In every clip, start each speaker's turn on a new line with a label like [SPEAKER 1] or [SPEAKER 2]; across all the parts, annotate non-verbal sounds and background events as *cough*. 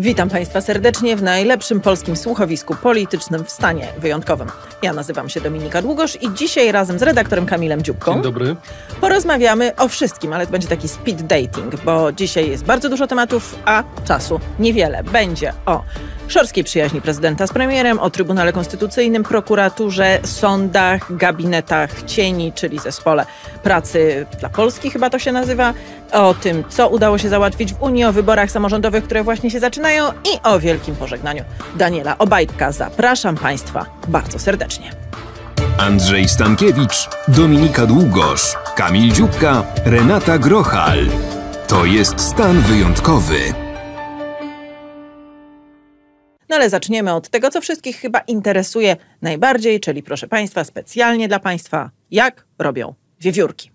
[SPEAKER 1] Witam Państwa serdecznie w najlepszym polskim słuchowisku politycznym w stanie wyjątkowym. Ja nazywam się Dominika Długosz i dzisiaj razem z redaktorem Kamilem Dziubką Dzień dobry. porozmawiamy o wszystkim, ale to będzie taki speed dating, bo dzisiaj jest bardzo dużo tematów, a czasu niewiele. Będzie o szorskiej przyjaźni prezydenta z premierem, o Trybunale Konstytucyjnym, prokuraturze, sądach, gabinetach cieni, czyli zespole pracy dla Polski chyba to się nazywa, o tym, co udało się załatwić w Unii, o wyborach samorządowych, które właśnie się zaczynają i o wielkim pożegnaniu Daniela Obajtka. Zapraszam Państwa bardzo serdecznie.
[SPEAKER 2] Andrzej Stankiewicz, Dominika Długosz, Kamil Dziubka, Renata Grochal. To jest stan wyjątkowy.
[SPEAKER 1] No ale zaczniemy od tego, co wszystkich chyba interesuje najbardziej, czyli proszę Państwa, specjalnie dla Państwa, jak robią wiewiórki.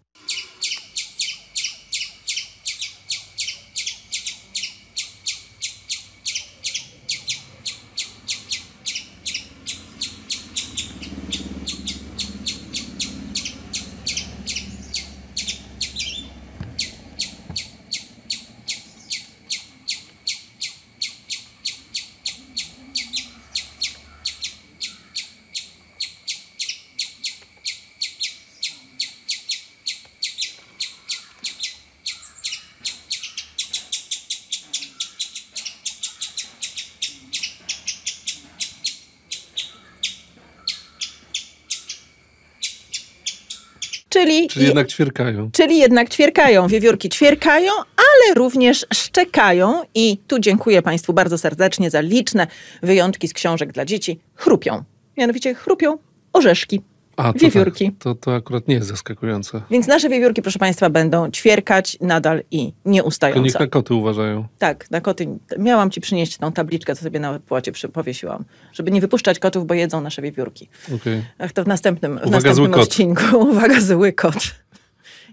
[SPEAKER 1] Czyli, czyli jednak
[SPEAKER 2] ćwierkają.
[SPEAKER 1] Czyli jednak ćwierkają. Wiewiórki ćwierkają, ale również szczekają i tu dziękuję Państwu bardzo serdecznie za liczne wyjątki z książek dla dzieci. Chrupią. Mianowicie chrupią orzeszki.
[SPEAKER 2] A, to wiewiórki. Tak. To, to akurat nie jest zaskakujące.
[SPEAKER 1] Więc nasze wiewiórki, proszę Państwa, będą ćwierkać nadal i nieustająco. To niech na
[SPEAKER 2] koty uważają.
[SPEAKER 1] Tak, na koty. Miałam Ci przynieść tą tabliczkę, co sobie na płacie powiesiłam, żeby nie wypuszczać kotów, bo jedzą nasze wiewiórki. Okay. Ach, to w następnym, w Uwaga, następnym odcinku. *laughs* Uwaga, zły kot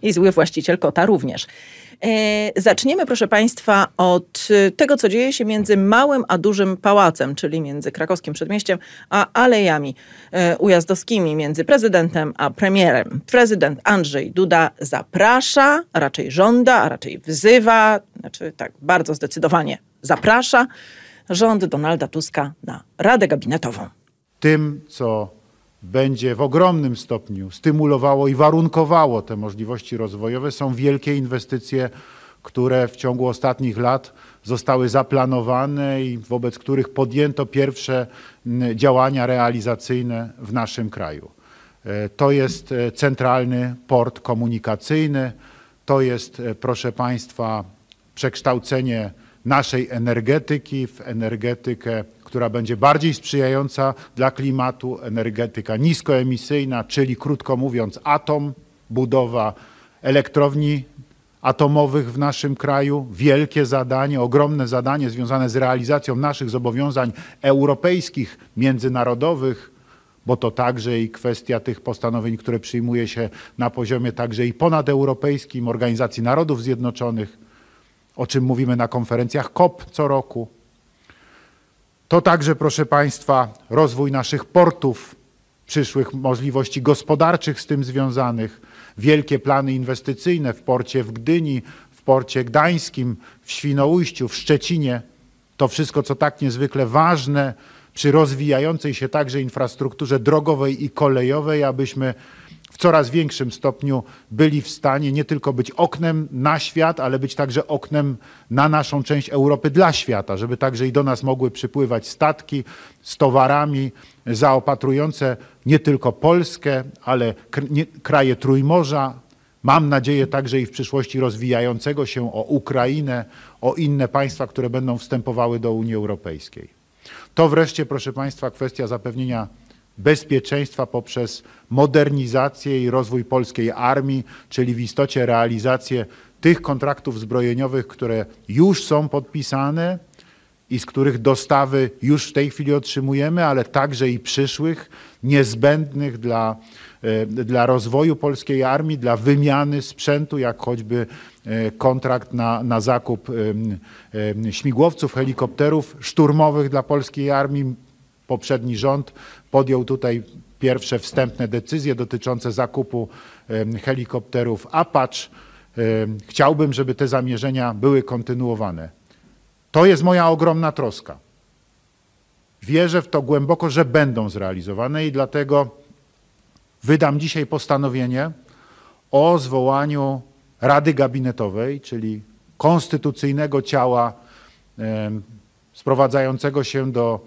[SPEAKER 1] i zły właściciel kota również. E, zaczniemy, proszę Państwa, od e, tego, co dzieje się między małym a dużym pałacem, czyli między krakowskim przedmieściem a alejami e, ujazdowskimi, między prezydentem a premierem. Prezydent Andrzej Duda zaprasza, a raczej żąda, a raczej wzywa, znaczy tak bardzo zdecydowanie zaprasza rząd Donalda Tuska na Radę Gabinetową.
[SPEAKER 3] Tym, co będzie w ogromnym stopniu stymulowało i warunkowało te możliwości rozwojowe, są wielkie inwestycje, które w ciągu ostatnich lat zostały zaplanowane i wobec których podjęto pierwsze działania realizacyjne w naszym kraju. E, to jest e, centralny port komunikacyjny, to jest, e, proszę Państwa, przekształcenie naszej energetyki w energetykę która będzie bardziej sprzyjająca dla klimatu, energetyka niskoemisyjna, czyli krótko mówiąc atom, budowa elektrowni atomowych w naszym kraju. Wielkie zadanie, ogromne zadanie związane z realizacją naszych zobowiązań europejskich, międzynarodowych, bo to także i kwestia tych postanowień, które przyjmuje się na poziomie także i ponadeuropejskim Organizacji Narodów Zjednoczonych, o czym mówimy na konferencjach COP co roku. To także, proszę Państwa, rozwój naszych portów, przyszłych możliwości gospodarczych z tym związanych, wielkie plany inwestycyjne w porcie w Gdyni, w porcie gdańskim, w Świnoujściu, w Szczecinie. To wszystko, co tak niezwykle ważne przy rozwijającej się także infrastrukturze drogowej i kolejowej, abyśmy w coraz większym stopniu byli w stanie nie tylko być oknem na świat, ale być także oknem na naszą część Europy dla świata, żeby także i do nas mogły przypływać statki z towarami zaopatrujące nie tylko Polskę, ale kraje Trójmorza, Mam nadzieję także i w przyszłości rozwijającego się o Ukrainę, o inne państwa, które będą wstępowały do Unii Europejskiej. To wreszcie, proszę Państwa, kwestia zapewnienia bezpieczeństwa poprzez modernizację i rozwój polskiej armii, czyli w istocie realizację tych kontraktów zbrojeniowych, które już są podpisane i z których dostawy już w tej chwili otrzymujemy, ale także i przyszłych, niezbędnych dla, e, dla rozwoju polskiej armii, dla wymiany sprzętu, jak choćby e, kontrakt na, na zakup śmigłowców, helikopterów szturmowych dla polskiej armii, poprzedni rząd podjął tutaj pierwsze wstępne decyzje dotyczące zakupu helikopterów Apache. Chciałbym, żeby te zamierzenia były kontynuowane. To jest moja ogromna troska. Wierzę w to głęboko, że będą zrealizowane i dlatego wydam dzisiaj postanowienie o zwołaniu Rady Gabinetowej, czyli konstytucyjnego ciała sprowadzającego się do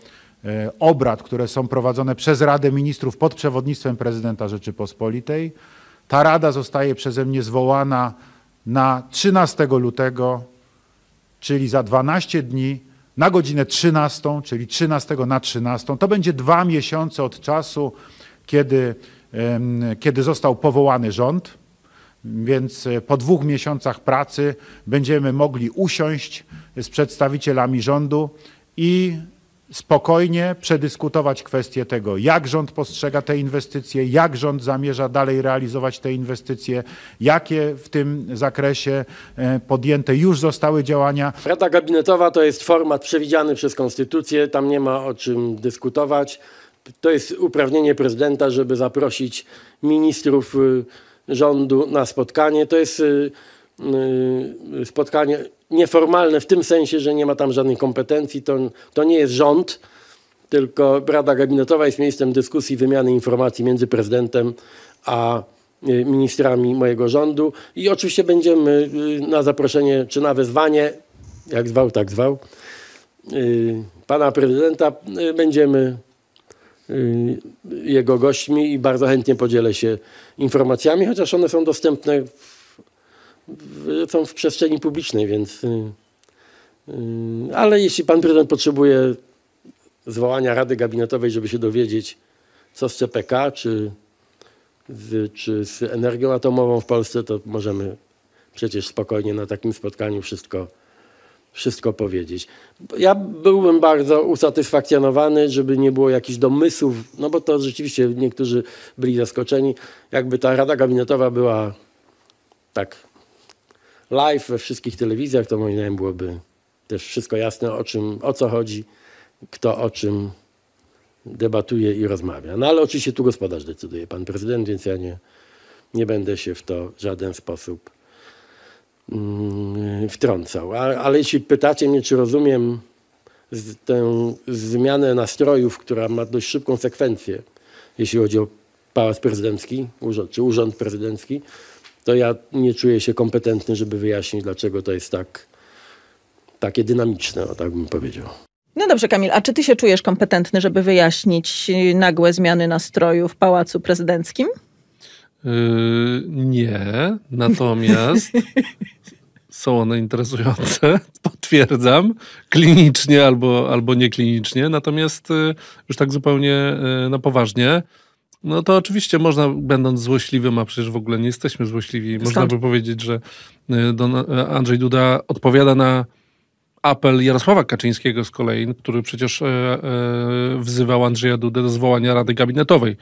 [SPEAKER 3] E, obrad, które są prowadzone przez Radę Ministrów pod przewodnictwem prezydenta Rzeczypospolitej. Ta rada zostaje przeze mnie zwołana na 13 lutego, czyli za 12 dni, na godzinę 13, czyli 13 na 13. To będzie dwa miesiące od czasu, kiedy, kiedy został powołany rząd. Więc e, po dwóch miesiącach pracy będziemy mogli usiąść z przedstawicielami rządu i spokojnie przedyskutować kwestię tego, jak rząd postrzega te inwestycje, jak rząd zamierza dalej realizować te inwestycje, jakie w tym zakresie e, podjęte już zostały działania.
[SPEAKER 4] Rada gabinetowa to jest format przewidziany przez konstytucję, tam nie ma o czym dyskutować. To jest uprawnienie prezydenta, żeby zaprosić ministrów e, rządu na spotkanie. To jest e, spotkanie nieformalne w tym sensie, że nie ma tam żadnych kompetencji. To, to nie jest rząd, tylko Rada Gabinetowa jest miejscem dyskusji, wymiany informacji między prezydentem a y, ministrami mojego rządu. I oczywiście będziemy y, na zaproszenie czy na wezwanie, jak zwał, tak zwał, y, pana prezydenta, będziemy jego gośćmi i bardzo chętnie podzielę się informacjami, chociaż one są dostępne są w przestrzeni publicznej, więc. Y, y, ale jeśli pan prezydent potrzebuje zwołania Rady Gabinetowej, żeby się dowiedzieć, co z CPK, czy z, czy z energią atomową w Polsce, to możemy przecież spokojnie na takim spotkaniu wszystko, wszystko powiedzieć. Ja byłbym bardzo usatysfakcjonowany, żeby nie było jakichś domysłów, no bo to rzeczywiście niektórzy byli zaskoczeni, jakby ta Rada Gabinetowa była tak live we wszystkich telewizjach, to moim zdaniem byłoby też wszystko jasne, o czym, o co chodzi, kto o czym debatuje i rozmawia. No ale oczywiście tu gospodarz decyduje, pan prezydent, więc ja nie, nie będę się w to w żaden sposób mm, wtrącał. A, ale jeśli pytacie mnie, czy rozumiem tę zmianę nastrojów, która ma dość szybką sekwencję, jeśli chodzi o Pałac Prezydencki, urząd, czy Urząd Prezydencki, to ja nie czuję się kompetentny, żeby wyjaśnić, dlaczego to jest tak, takie dynamiczne, o tak bym powiedział.
[SPEAKER 1] No dobrze, Kamil, a czy ty się czujesz kompetentny, żeby wyjaśnić y, nagłe zmiany nastroju w Pałacu Prezydenckim?
[SPEAKER 2] Yy, nie, natomiast *laughs* są one interesujące, *laughs* potwierdzam, klinicznie albo, albo nieklinicznie. Natomiast y, już tak zupełnie y, na poważnie, no to oczywiście można, będąc złośliwym, a przecież w ogóle nie jesteśmy złośliwi, Stąd. można by powiedzieć, że y, y, Andrzej Duda odpowiada na apel Jarosława Kaczyńskiego z kolei, który przecież e, e, wzywał Andrzeja Dudę do zwołania Rady Gabinetowej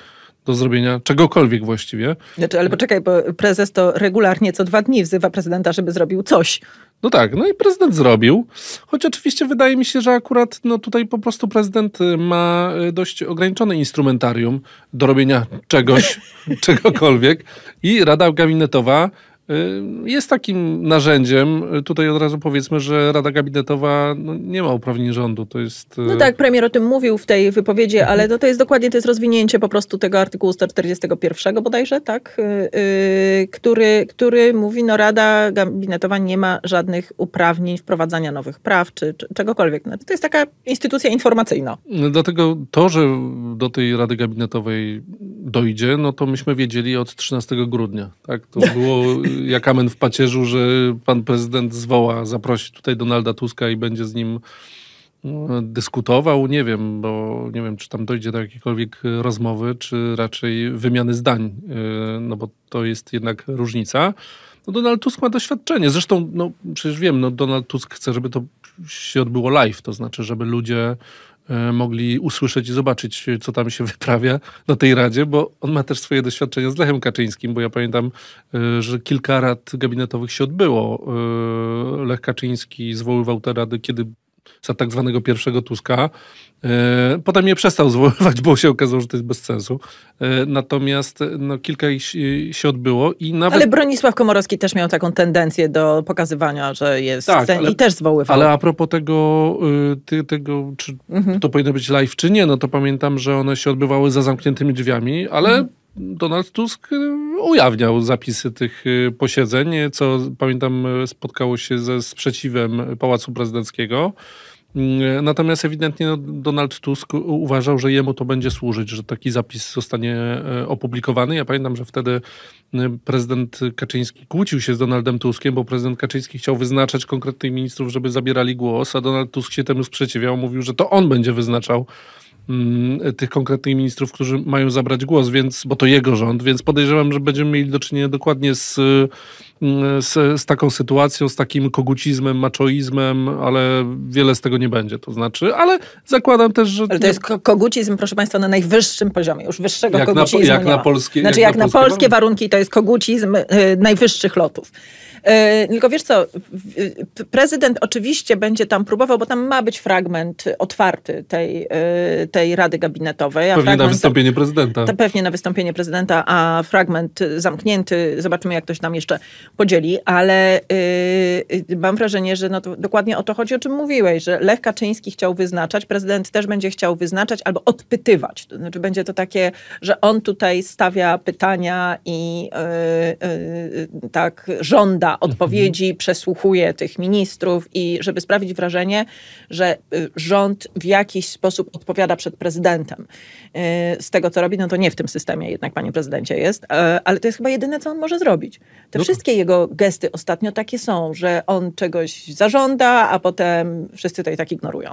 [SPEAKER 2] do zrobienia czegokolwiek właściwie.
[SPEAKER 1] Znaczy, ale poczekaj, bo prezes to regularnie co dwa dni wzywa
[SPEAKER 2] prezydenta, żeby zrobił coś. No tak, no i prezydent zrobił, choć oczywiście wydaje mi się, że akurat no tutaj po prostu prezydent y, ma y, dość ograniczone instrumentarium do robienia czegoś, *laughs* czegokolwiek i Rada Gabinetowa Y, jest takim narzędziem. Tutaj od razu powiedzmy, że Rada Gabinetowa no, nie ma uprawnień rządu. To jest... Y, no tak,
[SPEAKER 1] premier o tym mówił w tej wypowiedzi, mhm. ale to, no to jest dokładnie to jest rozwinięcie po prostu tego artykułu 141 bodajże, tak? Y, który, który mówi, no Rada Gabinetowa nie ma żadnych uprawnień wprowadzania nowych praw czy, czy czegokolwiek. No, to jest taka instytucja informacyjna.
[SPEAKER 2] Dlatego to, że do tej Rady Gabinetowej dojdzie, no to myśmy wiedzieli od 13 grudnia. Tak? To było *laughs* jak amen w pacierzu, że pan prezydent zwoła, zaprosi tutaj Donalda Tuska i będzie z nim no, dyskutował, nie wiem, bo nie wiem, czy tam dojdzie do jakiejkolwiek rozmowy, czy raczej wymiany zdań, e, no bo to jest jednak różnica. No Donald Tusk ma doświadczenie. Zresztą, no przecież wiem, no Donald Tusk chce, żeby to się odbyło live, to znaczy, żeby ludzie E, mogli usłyszeć i zobaczyć, e, co tam się *laughs* wyprawia na tej Radzie, bo on ma też swoje doświadczenia z Lechem Kaczyńskim, bo ja pamiętam, e, że kilka rad gabinetowych się odbyło. Lech Kaczyński zwoływał te rady, kiedy za tak zwanego pierwszego Tuska. E, potem je przestał zwoływać, bo się okazało, że to jest bez sensu. E, natomiast e, no, kilka ich się odbyło i nawet... Ale
[SPEAKER 1] Bronisław Komorowski też miał taką tendencję do pokazywania, że jest tak, ten... ale, i też zwoływał. Ale a
[SPEAKER 2] propos tego, ty, tego czy mhm. to powinno być live czy nie, no to pamiętam, że one się odbywały za zamkniętymi drzwiami, ale mhm. Donald Tusk y, ujawniał zapisy tych y, posiedzeń, co pamiętam y, spotkało się ze sprzeciwem Pałacu Prezydenckiego. Mm, natomiast ewidentnie no, Donald Tusk uważał, że jemu to będzie służyć, że taki zapis zostanie opublikowany. Ja pamiętam, że wtedy prezydent Kaczyński kłócił się z Donaldem Tuskiem, bo prezydent Kaczyński chciał wyznaczać konkretnych ministrów, żeby zabierali głos, a Donald Tusk się temu sprzeciwiał, mówił, że to on będzie wyznaczał Mm, tych konkretnych ministrów, którzy mają zabrać głos, więc, bo to jego rząd, więc podejrzewam, że będziemy mieli do czynienia dokładnie z, mm, z, z taką sytuacją, z takim kogucizmem, maczoizmem, ale wiele z tego nie będzie, to znaczy, ale
[SPEAKER 1] zakładam też, że... Ale to jest kogucizm, proszę Państwa, na najwyższym poziomie, już wyższego jak kogucizmu na, jak znaczy, na polskie, Znaczy jak, jak na, polskie, polskie warunki to jest kogucizm y, najwyższych lotów. Niko, y, tylko wiesz co, prezydent oczywiście będzie tam próbował, bo tam ma być fragment otwarty tej, y, tej Rady Gabinetowej. pewnie fragment, na wystąpienie
[SPEAKER 2] prezydenta. To
[SPEAKER 1] pewnie na wystąpienie prezydenta, a fragment zamknięty, zobaczymy jak ktoś nam jeszcze podzieli, ale yy, mam wrażenie, że no dokładnie o to chodzi, o czym mówiłeś, że Lech Kaczyński chciał wyznaczać, prezydent też będzie chciał wyznaczać albo odpytywać. To znaczy będzie to takie, że on tutaj stawia pytania i yy, yy, tak żąda mhm. odpowiedzi, mhm. przesłuchuje tych ministrów i żeby sprawić wrażenie, że y, rząd w jakiś sposób odpowiada przed prezydentem. E, z tego, co robi, no to nie w tym systemie jednak, panie prezydencie, jest, e, ale to jest chyba jedyne, co on może zrobić. Te no. wszystkie jego gesty ostatnio takie są, że on czegoś zażąda, a potem wszyscy to i tak ignorują.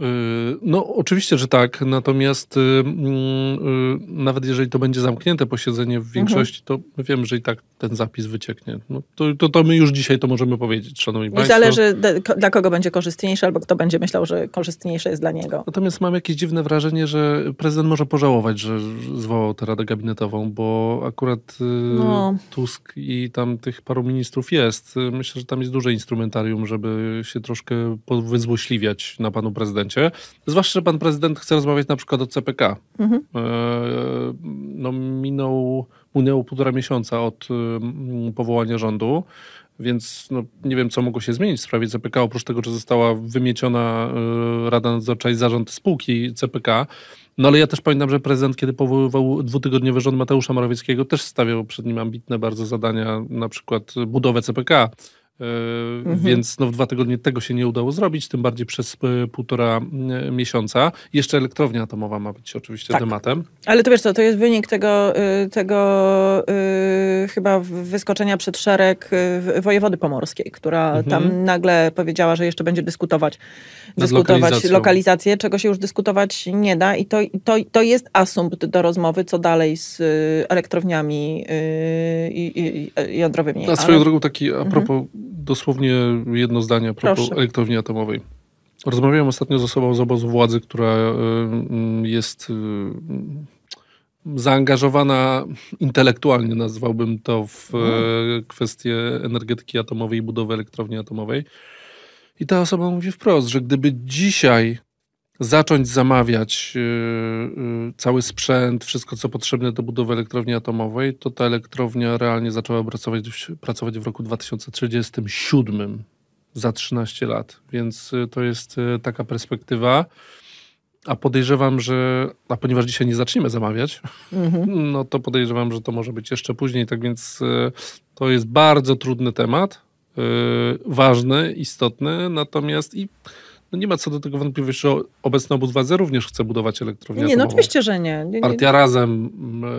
[SPEAKER 2] Y, no, oczywiście, że tak. Natomiast y, mm, y, nawet jeżeli to będzie zamknięte posiedzenie w mhm. większości, mhm. to wiem, że i tak ten zapis wycieknie. No, to, to, to my już dzisiaj to możemy powiedzieć, szanowni I państwo. Zależy
[SPEAKER 1] dla kogo będzie korzystniejsze, albo kto będzie myślał, że korzystniejsze jest dla niego.
[SPEAKER 2] Natomiast mam jakieś dziwne wrażenie, że prezydent może pożałować, że zwołał tę radę gabinetową, bo akurat y, no. Tusk i tam tych paru ministrów jest. Myślę, że tam jest duże instrumentarium, żeby się troszkę wyzłośliwiać na panu prezydencie momencie. Zwłaszcza, że pan prezydent chce rozmawiać na przykład o CPK. Mhm. E, no, minął, minęło półtora miesiąca od mm, powołania rządu, więc no, nie wiem, co mogło się zmienić w sprawie CPK, oprócz tego, że została wymieciona e, Rada Nadzorcza i zarząd spółki CPK. No ale ja też pamiętam, że prezydent, kiedy powoływał dwutygodniowy rząd Mateusza Morawieckiego, też stawiał przed nim ambitne bardzo zadania, na przykład budowę CPK. E, mhm. Więc no, w dwa tygodnie tego się nie udało zrobić, tym bardziej przez e, półtora miesiąca. Jeszcze elektrownia atomowa ma być oczywiście tak. tematem.
[SPEAKER 1] Ale to wiesz co, to jest wynik tego, y, tego y, chyba wyskoczenia przed szereg y, wojewody pomorskiej, która mhm. tam nagle powiedziała, że jeszcze będzie dyskutować, dyskutować lokalizację, czego się już dyskutować nie da. I to, to, to jest asumpt do rozmowy, co dalej z elektrowniami jądrowymi. A swoją Ale... drogą
[SPEAKER 2] taki a mhm. propos dosłownie jedno zdanie a propos Proszę. elektrowni atomowej. Rozmawiałem ostatnio z osobą z obozu władzy, która e, mm, jest e, mm, zaangażowana intelektualnie, nazwałbym to, w e, mhm. kwestię energetyki atomowej i budowy elektrowni atomowej. I ta osoba mówi wprost, że gdyby dzisiaj zacząć zamawiać y, y, cały sprzęt, wszystko co potrzebne do budowy elektrowni atomowej, to ta elektrownia realnie zaczęła pracować, pracować w roku 2037 za 13 lat, więc y, to jest taka perspektywa. A podejrzewam, że, a ponieważ dzisiaj nie zaczniemy zamawiać, mhm. *laughs* no to podejrzewam, że to może być jeszcze później. Tak więc to jest bardzo trudny temat, ważny, istotny, natomiast i no nie ma co do tego wątpliwości, że obecny obóz władzy również chce budować elektrownię nie, no atomową. Nie, no oczywiście, że nie. nie, nie. Partia Razem mm,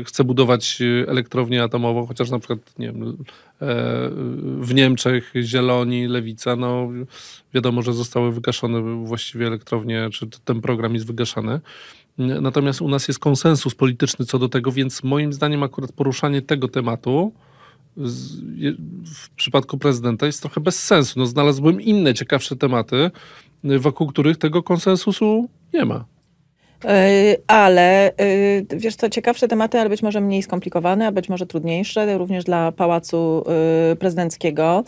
[SPEAKER 2] e, chce budować e, elektrownię atomową, chociaż na przykład nie wiem, e, w Niemczech Zieloni, Lewica, no wiadomo, że zostały wygaszone właściwie elektrownie, czy ten program jest wygaszany. Natomiast u nas jest konsensus polityczny co do tego, więc moim zdaniem akurat poruszanie tego tematu w przypadku prezydenta jest trochę bez sensu. No, znalazłbym inne ciekawsze tematy, y, wokół których tego konsensusu nie ma.
[SPEAKER 1] Y, ale y, wiesz co, ciekawsze tematy, ale być może mniej skomplikowane, a być może trudniejsze, również dla Pałacu y, Prezydenckiego.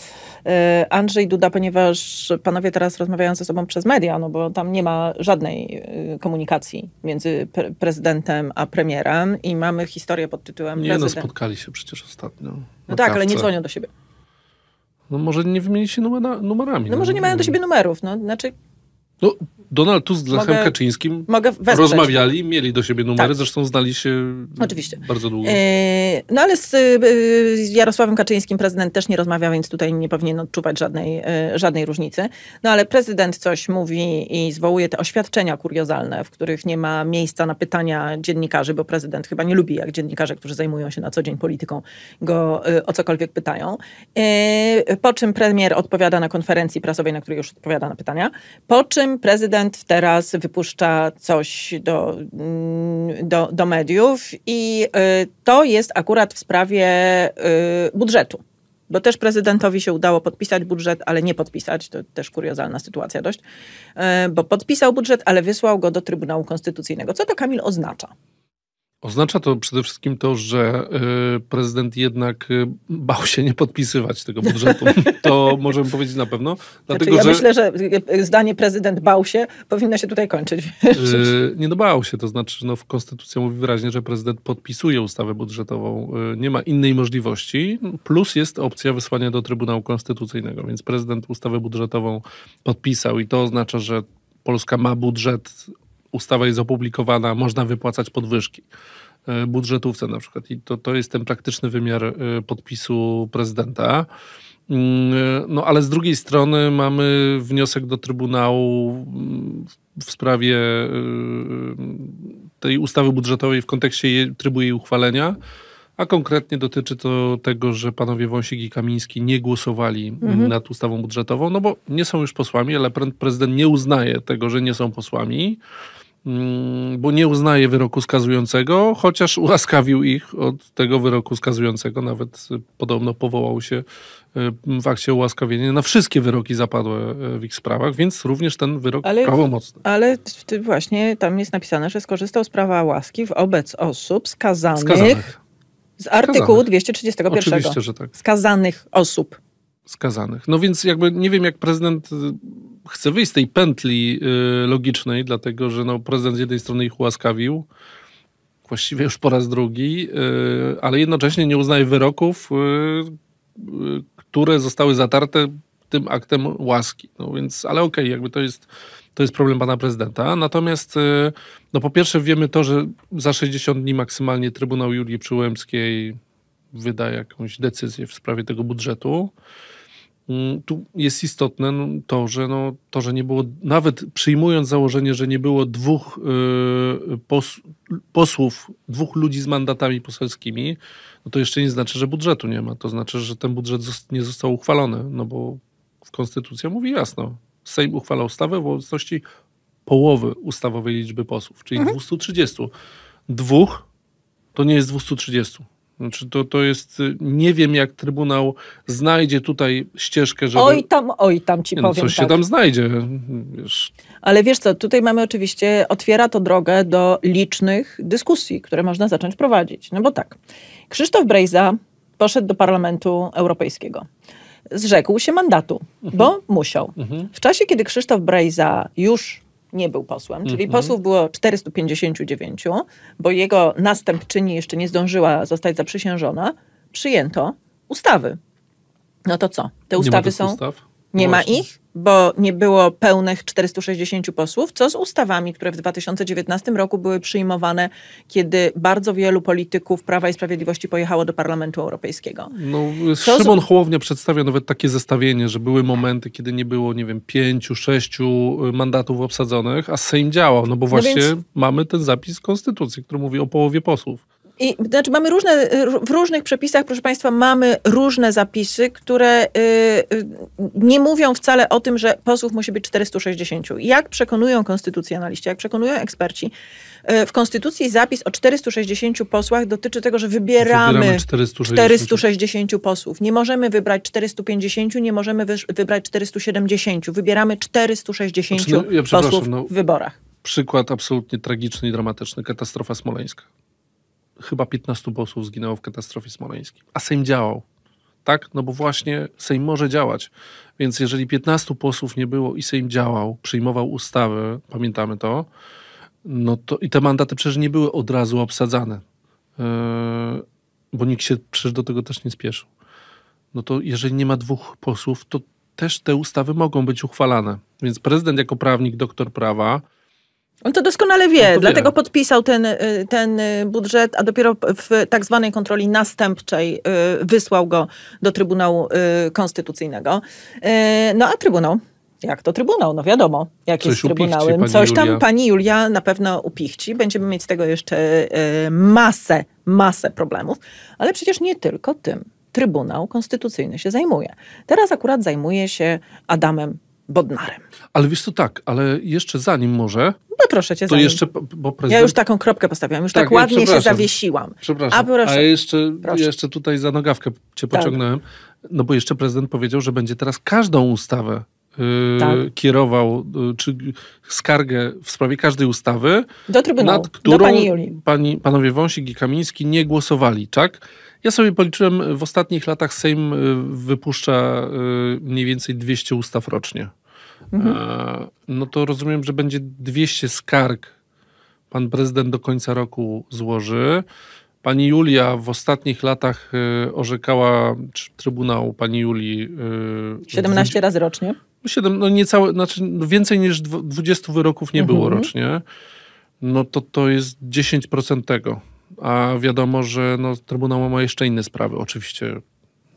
[SPEAKER 1] Andrzej Duda, ponieważ panowie teraz rozmawiają ze sobą przez media, no bo tam nie ma żadnej komunikacji między prezydentem a premierem i mamy historię pod tytułem Nie no, prezydent. no,
[SPEAKER 2] spotkali się przecież ostatnio. No tak, kawce. ale nie dzwonią do siebie. No może nie wymienili się numerami. No, no może nie mają do siebie
[SPEAKER 1] numerów, no znaczy...
[SPEAKER 2] No Donald Tusk z Lechem mogę, Kaczyńskim mogę rozmawiali, mieli do siebie numery, tak. zresztą znali się Oczywiście. bardzo długo. Yy,
[SPEAKER 1] no ale z yy, Jarosławem Kaczyńskim prezydent też nie rozmawia, więc tutaj nie powinien odczuwać żadnej, yy, żadnej różnicy. No ale prezydent coś mówi i zwołuje te oświadczenia kuriozalne, w których nie ma miejsca na pytania dziennikarzy, bo prezydent chyba nie lubi, jak dziennikarze, którzy zajmują się na co dzień polityką, go o cokolwiek pytają. Po czym premier odpowiada na konferencji prasowej, na której już odpowiada na pytania. Po czym prezydent prezydent teraz wypuszcza coś do, mm, do, do mediów i y, to jest akurat w sprawie y, budżetu bo też prezydentowi się udało podpisać budżet, ale nie podpisać, to też kuriozalna sytuacja dość, y, bo podpisał budżet, ale wysłał go do Trybunału Konstytucyjnego. Co to Kamil oznacza?
[SPEAKER 2] Oznacza to przede wszystkim to, że e, prezydent jednak e, bał się nie podpisywać tego budżetu. *laughs* To możemy powiedzieć na pewno. Dlatego, znaczy, ja że... myślę,
[SPEAKER 1] że e, zdanie prezydent bał się powinno się tutaj kończyć. *laughs*
[SPEAKER 2] Nie no bał się, to znaczy no, w Konstytucja mówi wyraźnie, że prezydent podpisuje ustawę budżetową. Nie ma innej możliwości, plus jest opcja wysłania do Trybunału Konstytucyjnego, więc prezydent ustawę budżetową podpisał i to oznacza, że Polska ma budżet ustawa jest opublikowana, można wypłacać podwyżki e, budżetówce na przykład. I to, to jest ten praktyczny wymiar e, podpisu prezydenta. Mm, e, no ale z drugiej strony mamy wniosek do Trybunału mm, w sprawie tej ustawy budżetowej w kontekście jej, trybu jej uchwalenia a konkretnie dotyczy to tego, że panowie Wąsik i Kamiński nie głosowali mhm. nad ustawą budżetową, no bo nie są już posłami, ale prezydent nie uznaje tego, że nie są posłami mm, bo nie uznaje wyroku skazującego, chociaż ułaskawił ich od tego wyroku skazującego. Nawet podobno powołał się y, w akcie ułaskawienia na wszystkie wyroki zapadłe y, w ich sprawach, więc również ten wyrok ale, prawomocny.
[SPEAKER 1] Ale właśnie tam jest napisane, że skorzystał z prawa łaski wobec osób skazanych, skazanych. Z artykułu Skazanych. 231. Oczywiście, że tak. Skazanych
[SPEAKER 2] osób. Skazanych. No więc jakby nie wiem, jak prezydent y, chce wyjść z tej pętli y, logicznej, dlatego że no, prezydent z jednej strony ich ułaskawił, właściwie już po raz drugi, y, ale jednocześnie nie uznaje wyroków, które zostały zatarte tym aktem łaski. No więc, ale okej, okay, jakby to jest to jest problem pana prezydenta. Natomiast, y, no po pierwsze wiemy to, że za 60 dni maksymalnie Trybunał Julii Przyłębskiej wyda jakąś decyzję w sprawie tego budżetu. Mm, tu jest istotne no, to, że, no, to, że nie było, nawet przyjmując założenie, że nie było dwóch y, pos, posłów, dwóch ludzi z mandatami poselskimi, no to jeszcze nie znaczy, że budżetu nie ma. To znaczy, że ten budżet nie został uchwalony, no bo Konstytucja mówi jasno, Sejm uchwala ustawę w obecności połowy ustawowej liczby posłów, czyli mhm. 230. Dwóch to nie jest 230. Znaczy to, to jest, y, nie wiem jak Trybunał znajdzie tutaj ścieżkę, żeby... Oj
[SPEAKER 1] tam, oj tam ci nie, no, powiem. No coś tak. się tam
[SPEAKER 2] znajdzie. Wiesz.
[SPEAKER 1] Ale wiesz co, tutaj mamy oczywiście, otwiera to drogę do licznych dyskusji, które można zacząć prowadzić. No bo tak, Krzysztof Brejza poszedł do Parlamentu Europejskiego zrzekł się mandatu, mhm. bo musiał. Mhm. W czasie, kiedy Krzysztof Brejza już nie był posłem, czyli mhm. posłów było 459, bo jego następczyni jeszcze nie zdążyła zostać zaprzysiężona, przyjęto ustawy. No to co? Te ustawy są. Ustaw? Nie Właśnie. ma ich, bo nie było pełnych 460 posłów, co z ustawami, które w 2019 roku były przyjmowane, kiedy bardzo wielu polityków Prawa i Sprawiedliwości pojechało do Parlamentu Europejskiego.
[SPEAKER 2] No, Szymon z... Hołownia przedstawia nawet takie zestawienie, że były momenty, kiedy nie było, nie wiem, pięciu, sześciu y, mandatów obsadzonych, a Sejm działał, no bo no właśnie no więc... mamy ten zapis Konstytucji, który mówi o połowie posłów.
[SPEAKER 1] I, znaczy mamy różne, y, w różnych przepisach, proszę Państwa, mamy różne zapisy, które y, y, nie mówią wcale o tym, że posłów musi być 460. Jak przekonują konstytucjonaliści, jak przekonują eksperci, w Konstytucji zapis o 460 posłach dotyczy tego, że wybieramy, wybieramy 460. 460 posłów. Nie możemy wybrać 450, nie możemy wybrać 470. Wybieramy 460 znaczy, no, ja posłów no,
[SPEAKER 2] w wyborach. Przykład absolutnie tragiczny i dramatyczny, katastrofa smoleńska chyba 15 posłów zginęło w katastrofie smoleńskiej, a Sejm działał. Tak? No bo właśnie Sejm może działać. Więc jeżeli 15 posłów nie było i Sejm działał, przyjmował ustawy, pamiętamy to, no to i te mandaty przecież nie były od razu obsadzane, yy, bo nikt się przecież do tego też nie spieszył. No to jeżeli nie ma dwóch posłów, to też te ustawy mogą być uchwalane. Więc prezydent jako prawnik, doktor prawa,
[SPEAKER 1] on to doskonale wie, to dlatego no. podpisał ten, y, ten y, budżet, a dopiero w tak zwanej kontroli następczej y, wysłał go do Trybunału Konstytucyjnego. No a Trybunał jak to Trybunał, no wiadomo, jak Coś jest Trybunałem. Upichci, Coś tam Julia. pani Julia na pewno upichci. Będziemy mieć z tego jeszcze masę, masę problemów. Ale przecież nie tylko tym Trybunał Konstytucyjny się zajmuje. Teraz akurat zajmuje się Adamem Bodnarem.
[SPEAKER 2] Ale wiesz to tak, ale jeszcze zanim może... No proszę cię, to jeszcze, bo prezydent... Ja już
[SPEAKER 1] taką kropkę postawiłam, już tak, tak ładnie ja się zawiesiłam. Przepraszam, a, proszę, a
[SPEAKER 2] jeszcze, proszę. jeszcze tutaj za nogawkę cię tak. pociągnąłem, tak. no bo jeszcze prezydent powiedział, że będzie teraz każdą ustawę Y, tak. kierował y, czy skargę w sprawie każdej ustawy,
[SPEAKER 4] do trybunału, nad którą do pani Julii.
[SPEAKER 2] Pani, panowie Wąsik i Kamiński nie głosowali, tak? Ja sobie policzyłem, w ostatnich latach Sejm y, wypuszcza mniej więcej 200 ustaw rocznie. Mhm. E, no to rozumiem, że będzie 200 skarg pan prezydent do końca roku złoży. Pani Julia w ostatnich latach orzekała, czy Trybunał Pani Julii... 17 razy rocznie. 7, no, no niecałe, znaczy no więcej niż 20 wyroków nie było mhm. rocznie, no to to jest 10% tego. A wiadomo, że no, Trybunał ma jeszcze inne sprawy, oczywiście.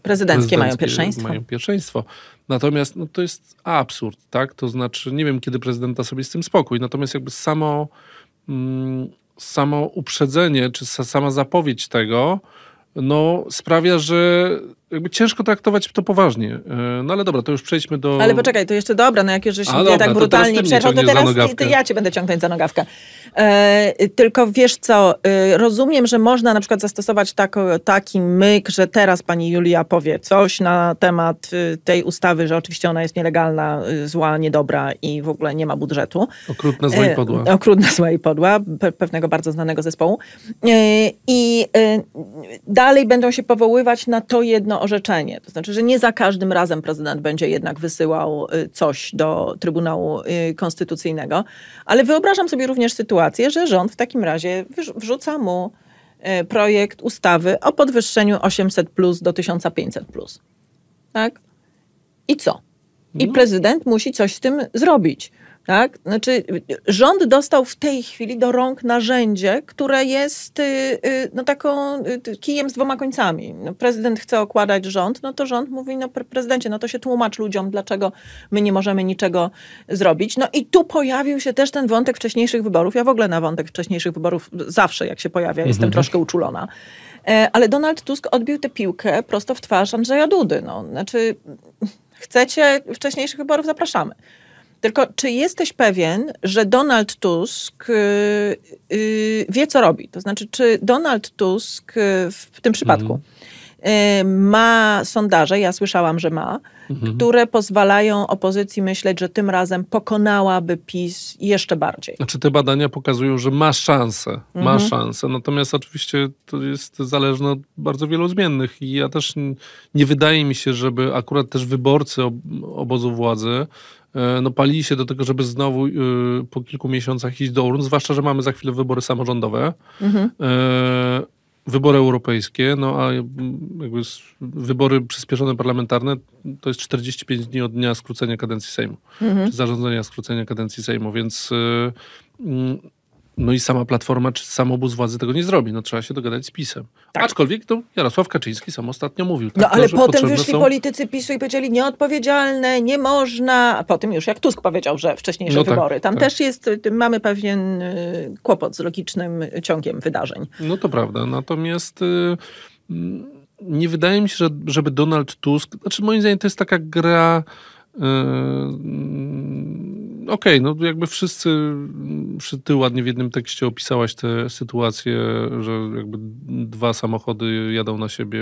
[SPEAKER 2] Prezydenckie, mają pierwszeństwo. Mają pierwszeństwo. Natomiast no, to jest absurd, tak? To znaczy, nie wiem, kiedy prezydent da sobie z tym spokój. Natomiast jakby samo, mm, samo uprzedzenie, czy sama zapowiedź tego, no, sprawia, że jakby ciężko traktować to poważnie. E, no ale dobra, to już przejdźmy do... Ale poczekaj,
[SPEAKER 1] to jeszcze dobra, no jak już mnie dobra, tak brutalnie przeszło, to teraz, przerwał, to teraz ja cię będę ciągnąć za nogawkę. E, tylko wiesz co, e, rozumiem, że można na przykład zastosować tak, e, taki myk, że teraz pani Julia powie coś na temat e, tej ustawy, że oczywiście ona jest nielegalna, zła, niedobra i w ogóle nie ma budżetu.
[SPEAKER 2] Okrutna, zła i podła. E,
[SPEAKER 1] okrutna, zła i podła, pe pewnego bardzo znanego zespołu. I dalej będą się powoływać na to jedno orzeczenie. To znaczy, że nie za każdym razem prezydent będzie jednak wysyłał y, coś do Trybunału y, Konstytucyjnego, ale wyobrażam sobie również sytuację, że rząd w takim razie wrzuca mu y, projekt ustawy o podwyższeniu 800 plus do 1500 plus. Tak? I co? I no. prezydent musi coś z tym zrobić. Tak? Znaczy, rząd dostał w tej chwili do rąk narzędzie, które jest y, y, no, taką y, kijem z dwoma końcami. No, prezydent chce okładać rząd, no to rząd mówi, no pre prezydencie, no to się tłumacz ludziom, dlaczego my nie możemy niczego zrobić. No i tu pojawił się też ten wątek wcześniejszych wyborów. Ja w ogóle na wątek wcześniejszych wyborów zawsze, jak się pojawia, mhm. jestem troszkę uczulona. E, ale Donald Tusk odbił tę piłkę prosto w twarz Andrzeja Dudy. No, znaczy chcecie wcześniejszych wyborów, zapraszamy. Tylko czy jesteś pewien, że Donald Tusk yy, wie, co robi? To znaczy, czy Donald Tusk y, w tym przypadku mhm. Y, ma sondaże, ja słyszałam, że ma, mhm. które pozwalają opozycji myśleć, że tym razem pokonałaby PiS jeszcze bardziej.
[SPEAKER 2] Znaczy te badania pokazują, że ma szansę, mhm. ma szansę, natomiast oczywiście to jest zależne od bardzo wielu zmiennych i ja też nie wydaje mi się, żeby akurat też wyborcy obozu władzy E, no, palili się do tego, żeby znowu e, po kilku miesiącach iść do urn, zwłaszcza, że mamy za chwilę wybory samorządowe. Mhm. E, wybory europejskie, no a jakby wybory przyspieszone parlamentarne to jest 45 dni od dnia skrócenia kadencji Sejmu, mhm. czy zarządzenia skrócenia kadencji Sejmu, więc no i sama Platforma czy sam obóz władzy tego nie zrobi. No trzeba się dogadać z PiSem. Tak. Aczkolwiek to no, Jarosław Kaczyński sam ostatnio mówił. No, tak, no ale potem wyszli są...
[SPEAKER 1] politycy PiSu i powiedzieli nieodpowiedzialne, nie można. A potem już jak Tusk powiedział, że wcześniejsze no tak, wybory. Tam tak. też jest, mamy pewien y, kłopot z logicznym y, ciągiem wydarzeń.
[SPEAKER 2] No to prawda. Natomiast... Y, mm, nie wydaje mi się, że, żeby Donald Tusk, znaczy moim zdaniem to jest taka gra yy, okej, okay, no jakby wszyscy, mm, ty ładnie w jednym tekście opisałaś tę sytuację, że jakby dwa samochody jadą na siebie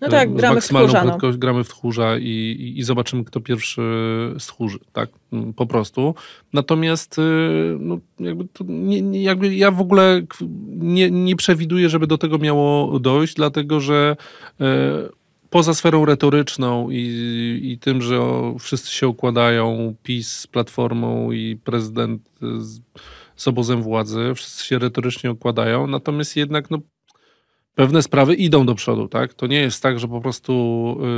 [SPEAKER 2] no e, tak, gramy maksymalną w no. prędkość, gramy w tchórza i, i, i, zobaczymy, kto pierwszy stchórzy, tak, mm, po prostu. Natomiast y, no, jakby, nie, nie, jakby ja w ogóle nie, nie, przewiduję, żeby do tego miało dojść, dlatego że e, poza sferą retoryczną i, i tym, że o, wszyscy się układają, PiS z Platformą i prezydent z, z obozem władzy, wszyscy się retorycznie układają, natomiast jednak no, pewne sprawy idą do przodu, tak? To nie jest tak, że po prostu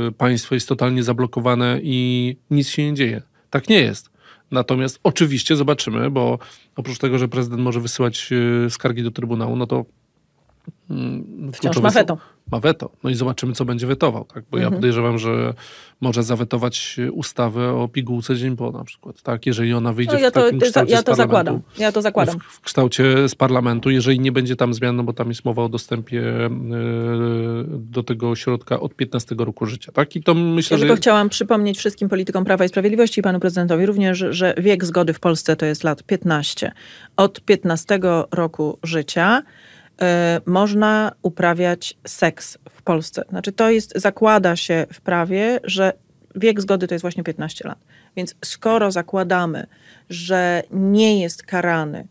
[SPEAKER 2] y, państwo jest totalnie zablokowane i nic się nie dzieje. Tak nie jest. Natomiast oczywiście zobaczymy, bo oprócz tego, że prezydent może wysyłać y, skargi do Trybunału, no to Mm, Wciąż ma weto. Ma weto. No i zobaczymy, co będzie wetował. Tak? Bo mhm. ja podejrzewam, że może zawetować ustawę o pigułce dzień po na przykład. Tak? Jeżeli ona wyjdzie no, ja w to, takim kształcie ja to zakładam. Ja to zakładam. W, w, kształcie z parlamentu, jeżeli nie będzie tam zmian, no bo tam jest mowa o dostępie e, do tego środka od 15 roku życia. Tak? I to myślę, ja tylko
[SPEAKER 1] chciałam przypomnieć wszystkim politykom Prawa i Sprawiedliwości i panu prezydentowi również, że wiek zgody w Polsce to jest lat 15. Od 15 roku życia Y, można uprawiać seks w Polsce. Znaczy, to jest, zakłada się w prawie, że wiek zgody to jest właśnie 15 lat. Więc skoro zakładamy, że nie jest karany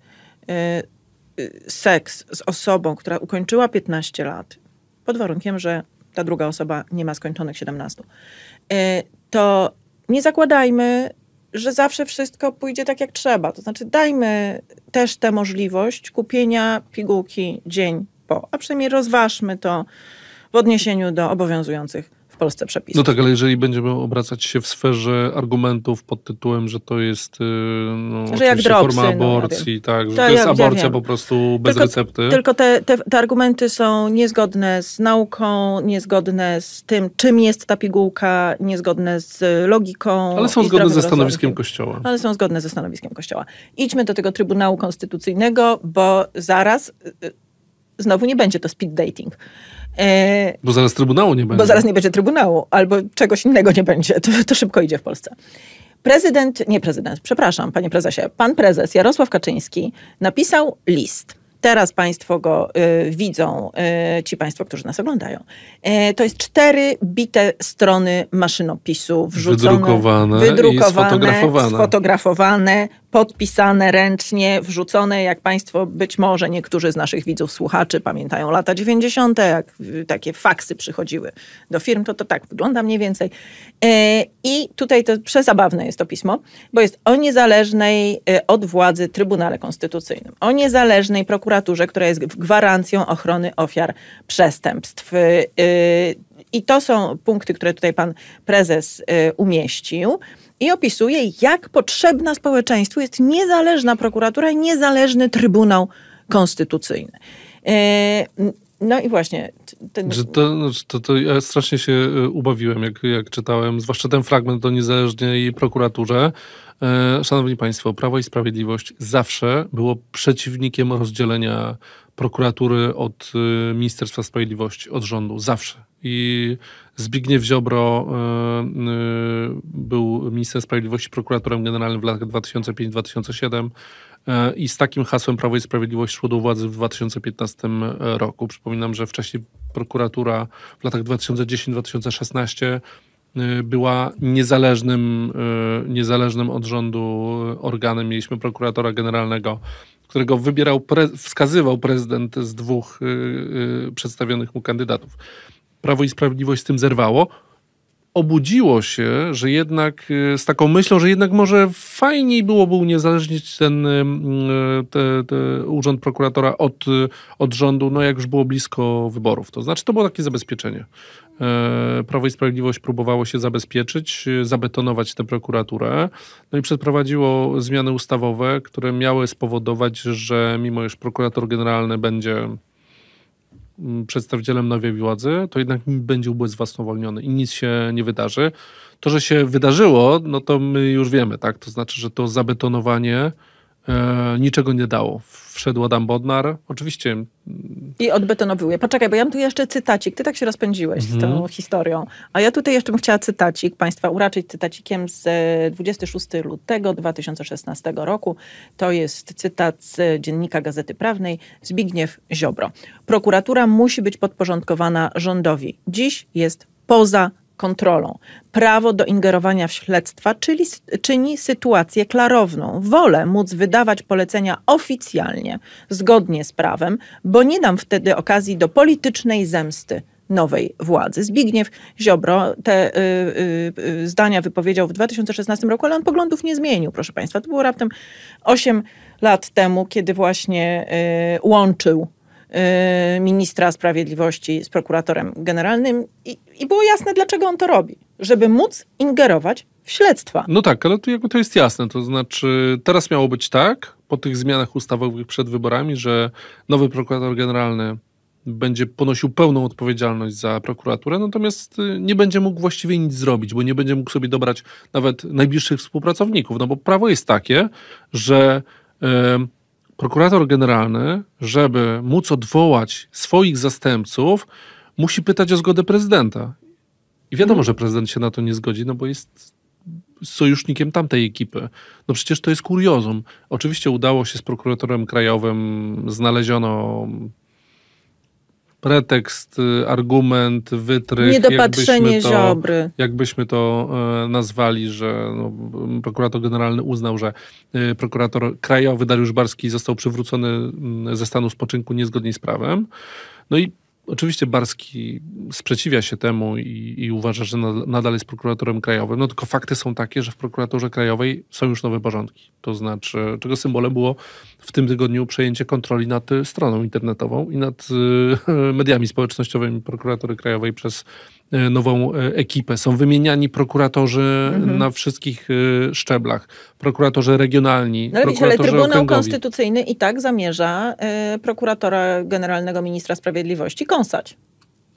[SPEAKER 1] y, y, seks z osobą, która ukończyła 15 lat, pod warunkiem, że ta druga osoba nie ma skończonych 17, to nie zakładajmy, że zawsze wszystko pójdzie tak jak trzeba. To znaczy, dajmy też tę możliwość kupienia pigułki dzień po, a przynajmniej rozważmy to w odniesieniu do obowiązujących w Polsce przepisów.
[SPEAKER 2] No tak, ale jeżeli będziemy obracać się w sferze argumentów pod tytułem, że to jest y, no, że jak dropsy, forma no, aborcji, no, tak, że to, to jest ja, aborcja ja po prostu bez tylko, recepty. Tylko
[SPEAKER 1] te, te, te argumenty są niezgodne z nauką, niezgodne z tym, czym jest ta pigułka, niezgodne z logiką. Ale są zgodne ze stanowiskiem
[SPEAKER 2] Kościoła. Ale
[SPEAKER 1] są zgodne ze stanowiskiem Kościoła. Idźmy do tego Trybunału Konstytucyjnego, bo zaraz y, y, znowu nie będzie to speed dating. E,
[SPEAKER 2] bo zaraz Trybunału nie będzie. Bo zaraz nie
[SPEAKER 1] będzie Trybunału, albo czegoś innego nie będzie. To, to szybko idzie w Polsce. Prezydent, nie prezydent, przepraszam, panie prezesie, pan prezes Jarosław Kaczyński napisał list. Teraz państwo go y, widzą, y, ci państwo, którzy nas oglądają. Y, to jest cztery bite strony maszynopisu wrzucone, wydrukowane, wydrukowane sfotografowane. sfotografowane, podpisane ręcznie, wrzucone, jak Państwo być może niektórzy z naszych widzów, słuchaczy pamiętają lata 90., jak takie faksy przychodziły do firm, to to tak wygląda mniej więcej. E, I tutaj to przezabawne jest to pismo, bo jest o niezależnej e, od władzy Trybunale Konstytucyjnym, o niezależnej prokuraturze, która jest gwarancją ochrony ofiar przestępstw. E, I to są punkty, które tutaj pan prezes umieścił i opisuje, jak potrzebna społeczeństwu jest niezależna prokuratura, niezależny Trybunał Konstytucyjny. E, no i właśnie.
[SPEAKER 2] Ten... To, to, to, ja strasznie się e, ubawiłem, jak, jak czytałem, zwłaszcza ten fragment o niezależnej prokuraturze. E, szanowni Państwo, Prawo i Sprawiedliwość zawsze było przeciwnikiem rozdzielenia prokuratury od Ministerstwa Sprawiedliwości, od rządu. Zawsze i Zbigniew Ziobro e, e, był ministrem sprawiedliwości, prokuratorem generalnym w latach 2005-2007 e, i z takim hasłem Prawo i Sprawiedliwość szło do władzy w 2015 roku. Przypominam, że wcześniej prokuratura w latach 2010-2016 była niezależnym, niezależnym od rządu organem. Mieliśmy prokuratora generalnego, którego wybierał, wskazywał prezydent z dwóch przedstawionych mu kandydatów. Prawo i Sprawiedliwość z tym zerwało, obudziło się, że jednak y, z taką myślą, że jednak może fajniej byłoby uniezależnić ten y, y, te, te urząd prokuratora od, od rządu, no jak już było blisko wyborów. To znaczy, to było takie zabezpieczenie. E, Prawo i Sprawiedliwość próbowało się zabezpieczyć, zabetonować tę prokuraturę, no i przeprowadziło zmiany ustawowe, które miały spowodować, że mimo iż prokurator generalny będzie Mm, przedstawicielem nowej władzy, to jednak będzie ubóz własnowolniony i nic się nie wydarzy. To, że się wydarzyło, no to my już wiemy, tak? To znaczy, że to zabetonowanie E, niczego nie dało. Wszedł Adam Bodnar, oczywiście. Mm,
[SPEAKER 1] I odbetonowuje. Poczekaj, bo ja mam tu jeszcze cytacik. Ty tak się rozpędziłeś z tą mhm. historią. A ja tutaj jeszcze bym chciała cytacik Państwa uraczyć cytacikiem z 26 e, lutego 2016 roku. To jest cytat z dziennika Gazety Prawnej Zbigniew Ziobro. Prokuratura musi być podporządkowana rządowi. Dziś jest poza kontrolą. Prawo do ingerowania w śledztwa czyli, czyni sytuację klarowną. Wolę móc wydawać polecenia oficjalnie, zgodnie z prawem, bo nie dam wtedy okazji do politycznej zemsty nowej władzy. Zbigniew Ziobro te y, y, y zdania wypowiedział w 2016 roku, ale on poglądów nie zmienił, proszę Państwa. To było raptem 8 lat temu, kiedy właśnie y, łączył Y, ministra sprawiedliwości z prokuratorem generalnym i, i było jasne, dlaczego on to robi. Żeby móc ingerować w śledztwa.
[SPEAKER 2] No tak, ale to, jakby to jest jasne. To znaczy, teraz miało być tak, po tych zmianach ustawowych przed wyborami, że nowy prokurator generalny będzie ponosił pełną odpowiedzialność za prokuraturę, natomiast y, nie będzie mógł właściwie nic zrobić, bo nie będzie mógł sobie dobrać nawet najbliższych współpracowników. No bo prawo jest takie, że prokurator generalny, żeby móc odwołać swoich zastępców, musi pytać o zgodę prezydenta. I wiadomo, mhm. że prezydent się na to nie zgodzi, no bo jest sojusznikiem tamtej ekipy. No przecież to jest kuriozum. Oczywiście udało się z prokuratorem krajowym, znaleziono pretekst, y, argument, wytrych. Niedopatrzenie jakbyśmy to, ziobry. Jakbyśmy to e, nazwali, że no, prokurator generalny uznał, że e, prokurator krajowy Dariusz Barski został przywrócony mm, ze stanu spoczynku niezgodnie z prawem. No i Oczywiście Barski sprzeciwia się temu i, i uważa, że nadal jest prokuratorem krajowym. No tylko fakty są takie, że w prokuraturze krajowej są już nowe porządki. To znaczy, czego symbolem było w tym tygodniu przejęcie kontroli nad e, stroną internetową i nad e, *laughs* mediami społecznościowymi prokuratury krajowej przez E, nową e, ekipę. Są wymieniani prokuratorzy mhm. na wszystkich e, szczeblach, prokuratorzy regionalni. No prokuratorzy ale Trybunał Okręgowi. Konstytucyjny
[SPEAKER 1] i tak zamierza y, prokuratora generalnego ministra sprawiedliwości
[SPEAKER 2] kąsać.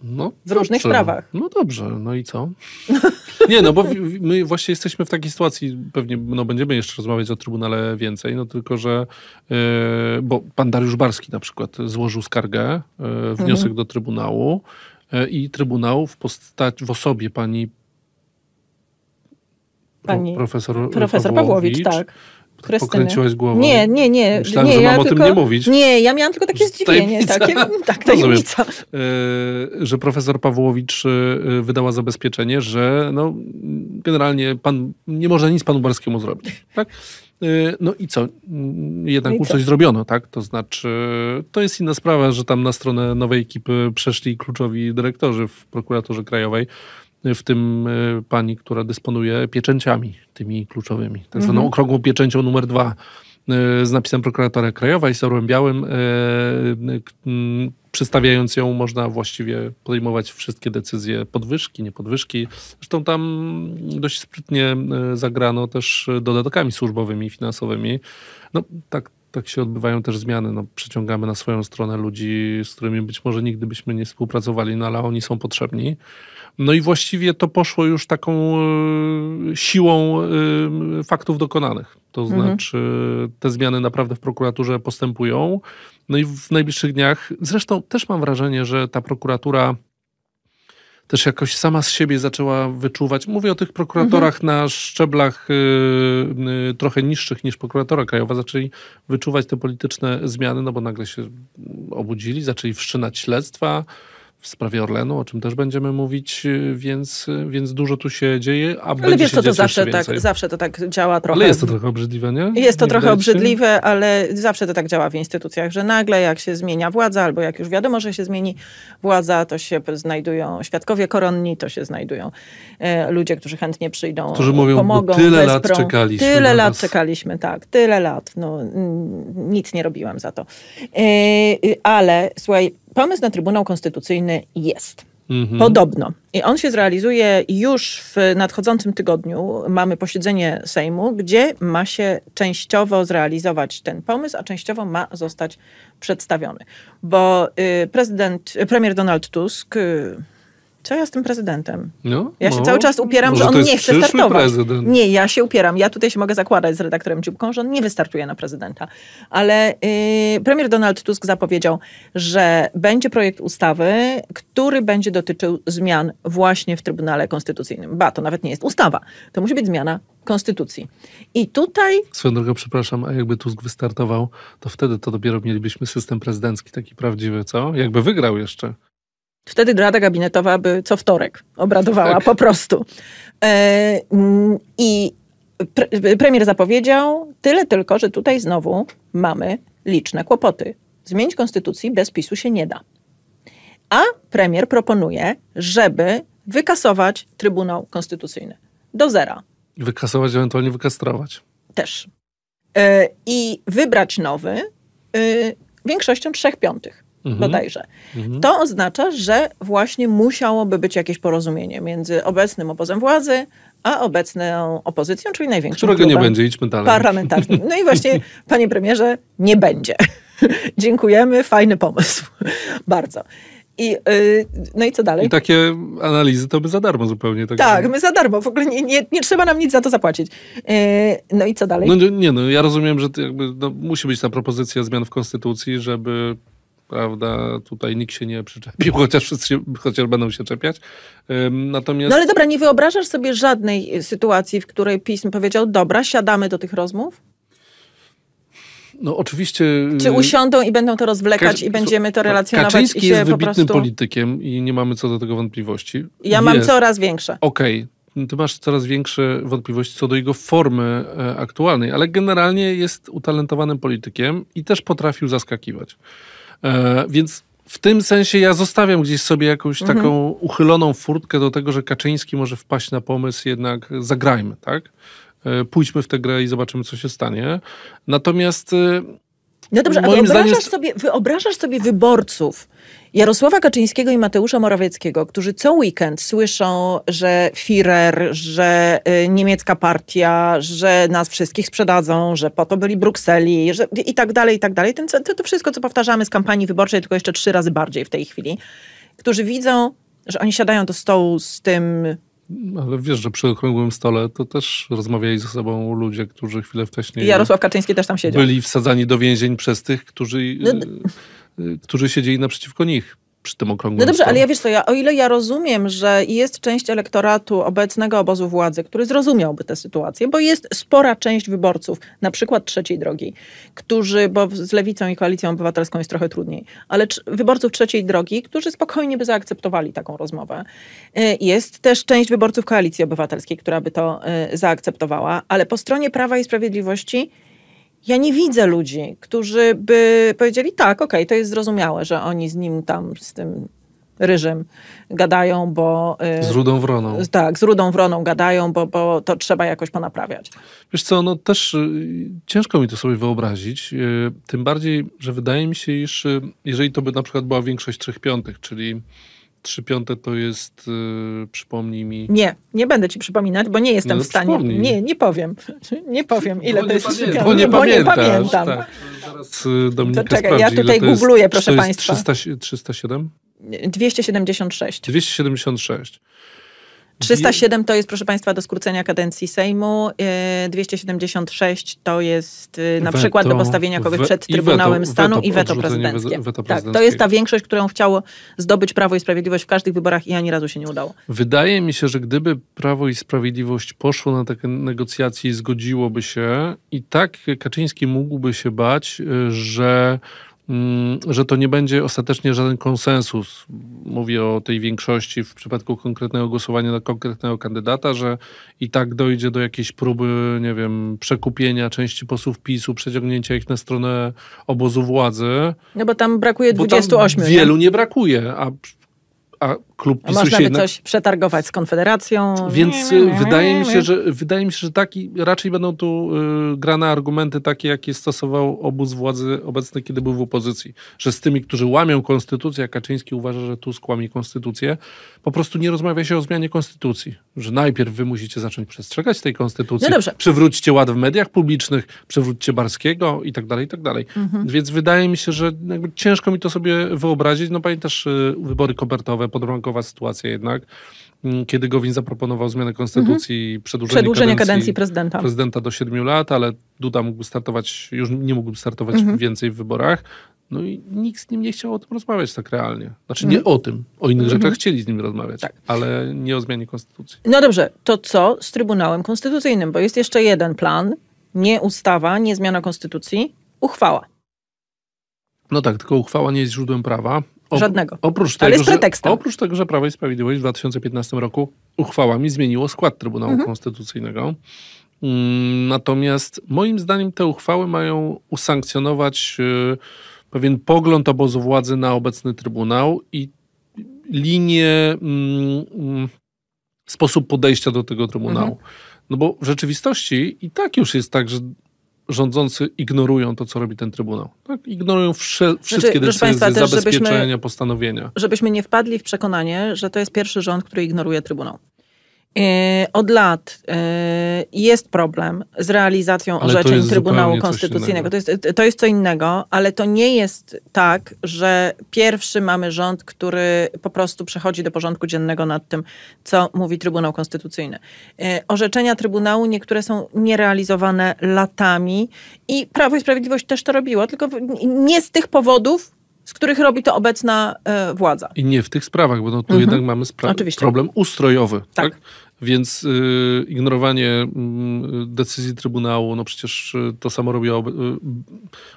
[SPEAKER 2] No, w różnych dobrze. sprawach. No dobrze, no i co? *laughs* Nie, no bo my właśnie jesteśmy w takiej sytuacji, pewnie no, będziemy jeszcze rozmawiać o Trybunale więcej, no tylko, że yy, bo pan Dariusz Barski na przykład złożył skargę, yy, wniosek mhm. do Trybunału, E, i Trybunał w, postaci, w osobie pani, pani profesor, profesor Pawłowicz, Pawłowicz tak. tak pokręciłaś głową. Nie,
[SPEAKER 1] nie, nie. Myślałem, nie, że mam ja o tym nie mówić. Nie, ja miałam tylko takie zdziwienie. Takie,
[SPEAKER 2] tak, *laughs* tajemnica. E, że profesor Pawłowicz e, wydała zabezpieczenie, że no, generalnie pan, nie można nic panu Barskiemu zrobić. Tak? Y, no i co? Mm, jednak no coś zrobiono, tak? To znaczy, to jest inna sprawa, że tam na stronę nowej ekipy przeszli kluczowi dyrektorzy w prokuraturze krajowej, w tym y, pani, która dysponuje pieczęciami, tymi kluczowymi, tak zwaną mhm. okrągłą pieczęcią numer dwa E, z napisem prokuratora krajowa i sorłem białym, e, e, przystawiając ją można właściwie podejmować wszystkie decyzje podwyżki, niepodwyżki. Zresztą tam dość sprytnie zagrano też dodatkami służbowymi, finansowymi. No tak, tak się odbywają też zmiany. No, przyciągamy na swoją stronę ludzi, z którymi być może nigdy byśmy nie współpracowali, no ale oni są potrzebni. No i właściwie to poszło już taką e, siłą e, faktów dokonanych. To mhm. znaczy, te zmiany naprawdę w prokuraturze postępują. No i w najbliższych dniach, zresztą też mam wrażenie, że ta prokuratura też jakoś sama z siebie zaczęła wyczuwać. Mówię o tych prokuratorach mhm. na szczeblach e, trochę niższych niż prokuratora krajowa, zaczęli wyczuwać te polityczne zmiany, no bo nagle się obudzili, zaczęli wszczynać śledztwa w sprawie Orlenu, o czym też będziemy mówić, y, więc, y, więc dużo tu się dzieje. A ale wiesz, co to zawsze tak, zawsze
[SPEAKER 1] to tak działa trochę. Ale jest to trochę obrzydliwe, nie? Jest to nie trochę obrzydliwe, ale zawsze to tak działa w instytucjach, że nagle jak się zmienia władza, albo jak już wiadomo, że się zmieni władza, to się znajdują świadkowie koronni, to się znajdują e, ludzie, którzy chętnie przyjdą, którzy mówią, pomogą, tyle lat czekaliśmy. Tyle lat czekaliśmy, tak, tyle lat. No, nic nie robiłam za to. E, y, ale słuchaj, pomysł na Trybunał Konstytucyjny jest. Mhm. Podobno. I on się zrealizuje już w nadchodzącym tygodniu. Mamy posiedzenie Sejmu, gdzie ma się częściowo zrealizować ten pomysł, a częściowo ma zostać przedstawiony. Bo y, prezydent, y, premier Donald Tusk y, co ja z tym prezydentem?
[SPEAKER 2] No, ja się no. cały czas upieram, że on nie chce
[SPEAKER 1] startować. Prezydent. Nie, ja się upieram. Ja tutaj się mogę zakładać z redaktorem Dziubką, że on nie wystartuje na prezydenta. Ale yy, premier Donald Tusk zapowiedział, że będzie projekt ustawy, który będzie dotyczył zmian właśnie w Trybunale Konstytucyjnym. Ba, to nawet nie jest ustawa. To musi być zmiana konstytucji. I tutaj...
[SPEAKER 2] Swoją drogą, przepraszam, a jakby Tusk wystartował, to wtedy to dopiero mielibyśmy system prezydencki taki prawdziwy, co? Jakby wygrał jeszcze.
[SPEAKER 1] Wtedy Rada Gabinetowa by co wtorek obradowała tak. po prostu. E, mm, I pre premier zapowiedział tyle tylko, że tutaj znowu mamy liczne kłopoty. Zmienić konstytucji bez PiSu się nie da. A premier proponuje, żeby wykasować Trybunał Konstytucyjny do zera.
[SPEAKER 2] Wykasować, ewentualnie wykastrować.
[SPEAKER 1] Też. E, I wybrać nowy y, większością trzech piątych mhm. bodajże. Mhm. To oznacza, że właśnie musiałoby być jakieś porozumienie między obecnym obozem władzy, a obecną opozycją, czyli największą. Którego nie będzie, idźmy dalej. Parlamentarny. No i właśnie, *laughs* panie premierze, nie będzie. *laughs* Dziękujemy, fajny pomysł. *laughs* Bardzo. I, y, no i co dalej? I
[SPEAKER 2] takie analizy to by za darmo zupełnie. Tak, tak my za
[SPEAKER 1] darmo. W ogóle nie, nie, nie, trzeba nam nic za to zapłacić. Y, no i co dalej? No
[SPEAKER 2] nie, no ja rozumiem, że jakby, no, musi być ta propozycja zmian w Konstytucji, żeby prawda? Tutaj nikt się nie przyczepił, *laughs* chociaż wszyscy chociaż będą się czepiać. Natomiast... No ale dobra,
[SPEAKER 1] nie wyobrażasz sobie żadnej y, sytuacji, w której pism powiedział, dobra, siadamy do tych rozmów?
[SPEAKER 2] No oczywiście... Y, Czy usiądą
[SPEAKER 1] i będą to rozwlekać Kaczy... i będziemy to relacjonować Kaczyński i się jest po wybitnym prostu...
[SPEAKER 2] politykiem i nie mamy co do tego wątpliwości. Ja jest. mam coraz większe. Okej. Okay ty masz coraz większe wątpliwości co do jego formy e, aktualnej, ale generalnie jest utalentowanym politykiem i też potrafił zaskakiwać. E, więc w tym sensie ja zostawiam gdzieś sobie jakąś mhm. taką uchyloną furtkę do tego, że Kaczyński może wpaść na pomysł jednak zagrajmy, tak? E, pójdźmy w tę grę i zobaczymy, co się stanie. Natomiast y, no dobrze, a wyobrażasz,
[SPEAKER 1] sobie, wyobrażasz sobie wyborców Jarosława Kaczyńskiego i Mateusza Morawieckiego, którzy co weekend słyszą, że Führer, że y, niemiecka partia, że nas wszystkich sprzedadzą, że po to byli Brukseli że i tak dalej, i tak dalej. Ten, to, to wszystko, co powtarzamy z kampanii wyborczej, tylko jeszcze trzy razy bardziej w tej chwili. Którzy widzą, że oni siadają do stołu z tym
[SPEAKER 2] ale wiesz, że przy okrągłym stole to też rozmawiali ze sobą ludzie, którzy chwilę wcześniej. Jarosław Kaczyński też tam siedział. Byli wsadzani do więzień przez tych, którzy, no. Y, y, którzy siedzieli naprzeciwko nich przy tym okrągłym No dobrze, stole. ale ja
[SPEAKER 1] wiesz co, ja, o ile ja rozumiem, że jest część elektoratu obecnego obozu władzy, który zrozumiałby tę sytuację, bo jest spora część wyborców, na przykład trzeciej drogi, którzy, bo z lewicą i koalicją obywatelską jest trochę trudniej, ale wyborców trzeciej drogi, którzy spokojnie by zaakceptowali taką rozmowę. Y, jest też część wyborców koalicji obywatelskiej, która by to y, zaakceptowała, ale po stronie Prawa i Sprawiedliwości ja nie widzę ludzi, którzy by powiedzieli, tak, okej, okay, to jest zrozumiałe, że oni z nim tam, z tym ryżem gadają, bo... Y, z rudą wroną. Tak, z rudą wroną gadają, bo, bo to trzeba jakoś ponaprawiać.
[SPEAKER 2] Wiesz co, no też y, ciężko mi to sobie wyobrazić, y, tym bardziej, że wydaje mi się, iż jeżeli to by na przykład była większość trzech piątych, czyli Trzy piąte to jest, yy, przypomnij mi. Nie,
[SPEAKER 1] nie będę ci przypominać, bo nie jestem no, w stanie. Nie, nie powiem. *laughs* Nie powiem, ile bo to jest. Pamiętam. Bo nie bo pamiętasz, pamiętam. Tak.
[SPEAKER 2] Zaraz y, Dominika to, czekaj, sprawdzi, ja tutaj googluję, proszę to jest państwa. 300, 307?
[SPEAKER 1] 276.
[SPEAKER 2] 276.
[SPEAKER 1] 307 to jest, proszę Państwa, do skrócenia kadencji Sejmu, 276 y, to jest y, na weto, przykład do postawienia kogoś przed Trybunałem weto, Stanu weto, i weto prezydenckie. weto prezydenckie. Tak, to jest ta większość, którą chciało zdobyć Prawo i Sprawiedliwość w każdych wyborach i ani razu się nie udało.
[SPEAKER 2] Wydaje mi się, że gdyby Prawo i Sprawiedliwość poszło na takie negocjacje i zgodziłoby się, i tak Kaczyński mógłby się bać, y, że Mm, że to nie będzie ostatecznie żaden konsensus. Mówię o tej większości w przypadku konkretnego głosowania na konkretnego kandydata, że i tak dojdzie do jakiejś próby, nie wiem, przekupienia części posłów PiSu, przeciągnięcia ich na stronę obozu władzy.
[SPEAKER 1] No bo tam brakuje 28. Bo tam wielu
[SPEAKER 2] nie? nie brakuje, a a klub PiSu Można by jednak... coś
[SPEAKER 1] przetargować z Konfederacją. Więc nie, e, nie, nie, wydaje, mi się, że,
[SPEAKER 2] wydaje mi się, że taki, raczej będą tu y, grane argumenty takie, jakie stosował obóz władzy obecny, kiedy był w opozycji. Że z tymi, którzy łamią konstytucję, a Kaczyński uważa, że tu skłami konstytucję, po prostu nie rozmawia się o zmianie konstytucji. Że najpierw wy musicie zacząć przestrzegać tej konstytucji. No dobrze. Przywróćcie ład w mediach publicznych, przywróćcie Barskiego i tak dalej, i tak dalej. Mhm. Więc wydaje mi się, że ciężko mi to sobie wyobrazić. No pamiętasz y, wybory kopertowe podbramkowa sytuacja jednak, mm, kiedy Gowin zaproponował zmianę konstytucji, mhm. przedłużenie, przedłużenie kadencji, kadencji, prezydenta. prezydenta do siedmiu lat, ale Duda mógłby startować, już nie mógłby startować mhm. więcej w wyborach. No i nikt z nim nie chciał o tym rozmawiać tak realnie. Znaczy nie mhm. o tym, o innych mhm. rzeczach chcieli z nim rozmawiać, tak. ale nie o zmianie konstytucji.
[SPEAKER 1] No dobrze, to co z Trybunałem Konstytucyjnym? Bo jest jeszcze jeden plan, nie ustawa, nie zmiana konstytucji, uchwała.
[SPEAKER 2] No tak, tylko uchwała nie jest źródłem prawa. Żadnego. Oprócz Ale tego, jest pretekstem. Że, oprócz tego, że Prawo i Sprawiedliwość w 2015 roku uchwałami zmieniło skład Trybunału mhm. Konstytucyjnego. Mm, natomiast moim zdaniem te uchwały mają usankcjonować y, pewien pogląd obozu władzy na obecny Trybunał i linię, mm, mm, sposób podejścia do tego Trybunału. Mhm. No bo w rzeczywistości i tak już jest tak, że rządzący ignorują to, co robi ten Trybunał. Tak? Ignorują wsze, znaczy, wszystkie znaczy, decyzje, Państwa, zabezpieczenia, żebyśmy, postanowienia.
[SPEAKER 1] Żebyśmy nie wpadli w przekonanie, że to jest pierwszy rząd, który ignoruje Trybunał. E, od lat e, jest problem z realizacją orzeczeń Trybunału Konstytucyjnego. To jest, e, to jest co innego, ale to nie jest tak, że pierwszy mamy rząd, który po prostu przechodzi do porządku dziennego nad tym, co mówi Trybunał Konstytucyjny. Orzeczenia Trybunału niektóre są nierealizowane latami i Prawo i Sprawiedliwość też to robiło, tylko nie z tych powodów, z których robi to obecna
[SPEAKER 2] e, władza. I nie w tych sprawach, bo no, tu mhm. jednak mamy spra- problem ustrojowy. tak? tak? Więc y, ignorowanie y, decyzji Trybunału, no przecież y, to samo robi y,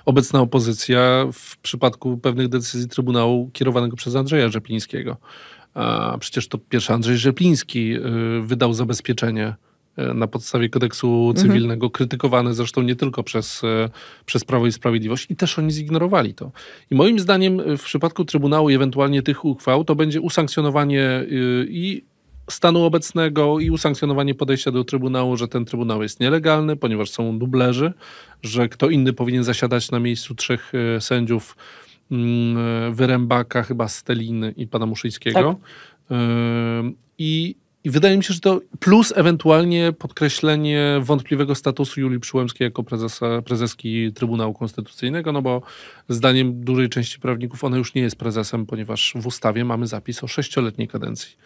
[SPEAKER 2] obecna opozycja w przypadku pewnych decyzji Trybunału kierowanego przez Andrzeja Rzeplińskiego. A przecież to pierwszy Andrzej Rzepliński y, wydał zabezpieczenie E, na podstawie kodeksu mhm. cywilnego, mhm. krytykowane zresztą nie tylko przez, e, przez Prawo i Sprawiedliwość, i też oni zignorowali to. I moim zdaniem e, w przypadku Trybunału i ewentualnie tych uchwał to będzie usankcjonowanie i stanu obecnego i usankcjonowanie podejścia do Trybunału, że ten Trybunał jest nielegalny, ponieważ są dublerzy, że kto inny powinien zasiadać na miejscu trzech sędziów mm, Wyrębaka, chyba Steliny i pana Muszyńskiego. Tak. I i wydaje mi się, że to plus ewentualnie podkreślenie wątpliwego statusu Julii Przyłębskiej jako prezesa, prezeski Trybunału Konstytucyjnego, no bo zdaniem dużej części prawników ona już nie jest prezesem, ponieważ w ustawie mamy zapis o sześcioletniej kadencji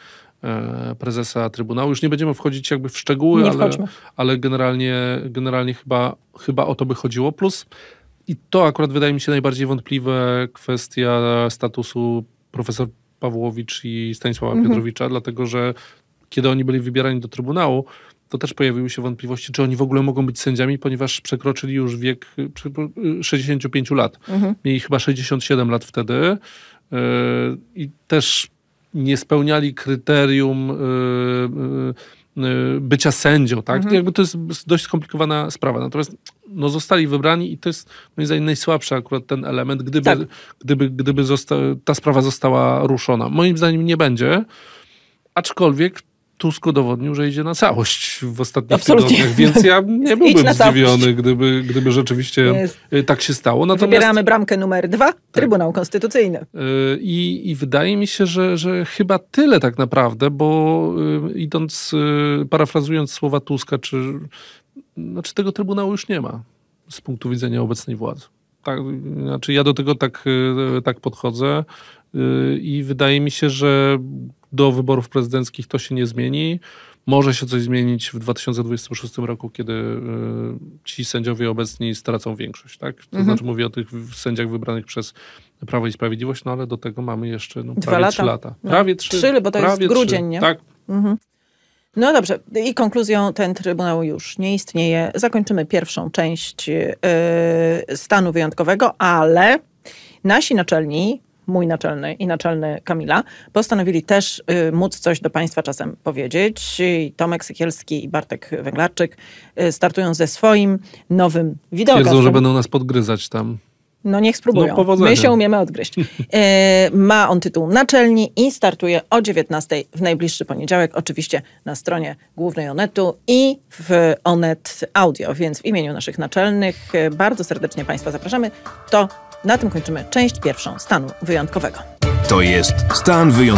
[SPEAKER 2] e, prezesa Trybunału. Już nie będziemy wchodzić jakby w szczegóły, ale, ale, generalnie, generalnie chyba, chyba o to by chodziło. Plus i to akurat wydaje mi się najbardziej wątpliwe kwestia statusu profesor Pawłowicz i Stanisława mhm. Piotrowicza, dlatego że kiedy oni byli wybierani do Trybunału, to też pojawiły się wątpliwości, czy oni w ogóle mogą być sędziami, ponieważ przekroczyli już wiek 65 y, lat. Mhm. Mieli chyba 67 lat wtedy yy, i też nie spełniali kryterium yy, yy, bycia sędzią. Tak? Mhm. Jakby to jest dość skomplikowana sprawa. Natomiast no, zostali wybrani i to jest moim zdaniem najsłabszy akurat ten element, gdyby, tak. gdyby, gdyby ta sprawa została ruszona. Moim zdaniem nie będzie, aczkolwiek Tusk udowodnił, że idzie na całość w ostatnich Absolutnie. tygodniach, więc ja nie byłbym zdziwiony, gdyby, gdyby rzeczywiście Jest. Y, tak się stało. Natomiast... Wybieramy
[SPEAKER 1] bramkę numer dwa, tak. Trybunał Konstytucyjny. Y,
[SPEAKER 2] I, I wydaje mi się, że, że chyba tyle tak naprawdę, bo y, idąc, parafrazując słowa Tuska, czy znaczy tego Trybunału już nie ma z punktu widzenia obecnej władzy. Tak, znaczy ja do tego tak, tak podchodzę i wydaje mi się, że do wyborów prezydenckich to się nie zmieni. Może się coś zmienić w 2026 roku, kiedy e, ci sędziowie obecni stracą większość, tak? To mhm. znaczy mówię o tych sędziach wybranych przez Prawo i Sprawiedliwość, no ale do tego mamy jeszcze no, Dwa prawie lata. trzy lata. No, prawie trzy. Trzy, bo to jest grudzień, nie? Tak.
[SPEAKER 1] Mhm. No dobrze, i konkluzją ten Trybunał już nie istnieje. Zakończymy pierwszą część yy, stanu wyjątkowego, ale nasi naczelni mój naczelny i naczelny Kamila, postanowili też y, móc coś do Państwa czasem powiedzieć. Tomek Sykielski i Bartek Węglarczyk y, startują ze swoim nowym wideokastem. Twierdzą, że będą
[SPEAKER 2] nas podgryzać tam.
[SPEAKER 1] No niech spróbują. No, My się umiemy odgryźć. Y, ma on tytuł Naczelni i startuje o 19 w najbliższy poniedziałek, oczywiście na stronie głównej Onetu i w Onet Audio. Więc w imieniu naszych naczelnych bardzo serdecznie Państwa zapraszamy.
[SPEAKER 3] To na tym kończymy część pierwszą stanu wyjątkowego. To jest stan wyjątkowy.